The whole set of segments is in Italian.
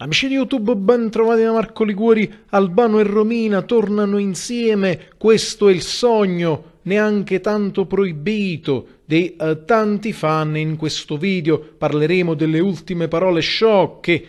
Amici di YouTube, ben trovati da Marco Liguori, Albano e Romina tornano insieme, questo è il sogno, neanche tanto proibito, dei uh, tanti fan in questo video. Parleremo delle ultime parole sciocche,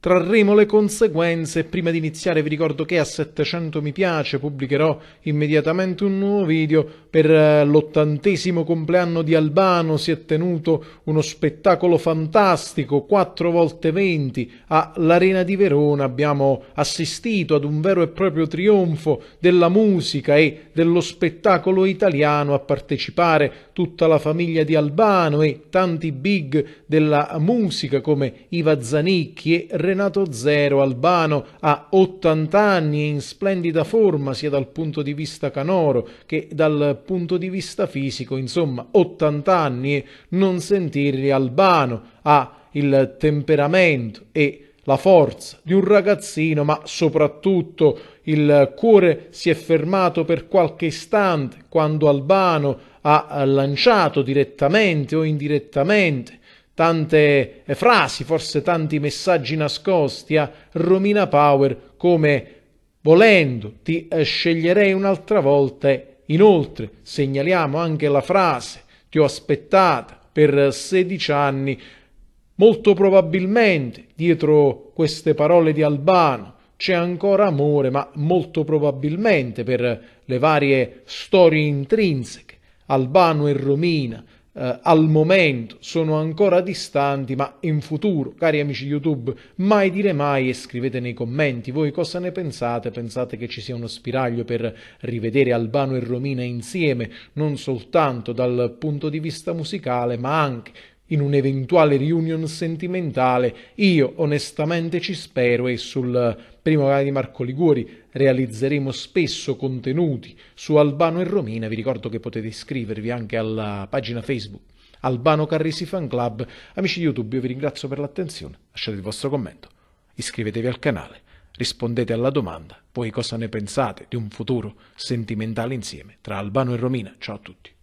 Trarremo le conseguenze e prima di iniziare vi ricordo che a 700 mi piace pubblicherò immediatamente un nuovo video per eh, l'ottantesimo compleanno di Albano si è tenuto uno spettacolo fantastico 4 volte 20 all'Arena di Verona abbiamo assistito ad un vero e proprio trionfo della musica e dello spettacolo italiano a partecipare tutta la famiglia di Albano e tanti big della musica come Iva Zanicchi e Re Renato Zero Albano ha 80 anni e in splendida forma sia dal punto di vista canoro che dal punto di vista fisico, insomma 80 anni e non sentirli Albano ha il temperamento e la forza di un ragazzino, ma soprattutto il cuore si è fermato per qualche istante quando Albano ha lanciato direttamente o indirettamente tante eh, frasi, forse tanti messaggi nascosti a Romina Power come volendo ti eh, sceglierei un'altra volta. Inoltre segnaliamo anche la frase ti ho aspettata per 16 anni. Molto probabilmente dietro queste parole di Albano c'è ancora amore, ma molto probabilmente per le varie storie intrinseche, Albano e Romina eh, al momento sono ancora distanti, ma in futuro, cari amici YouTube, mai dire mai e scrivete nei commenti voi cosa ne pensate, pensate che ci sia uno spiraglio per rivedere Albano e Romina insieme, non soltanto dal punto di vista musicale, ma anche in un'eventuale reunion sentimentale io onestamente ci spero e sul primo canale di Marco Liguori realizzeremo spesso contenuti su Albano e Romina, vi ricordo che potete iscrivervi anche alla pagina Facebook Albano Carrisi Fan Club. Amici di YouTube io vi ringrazio per l'attenzione, lasciate il vostro commento, iscrivetevi al canale, rispondete alla domanda, voi cosa ne pensate di un futuro sentimentale insieme tra Albano e Romina. Ciao a tutti.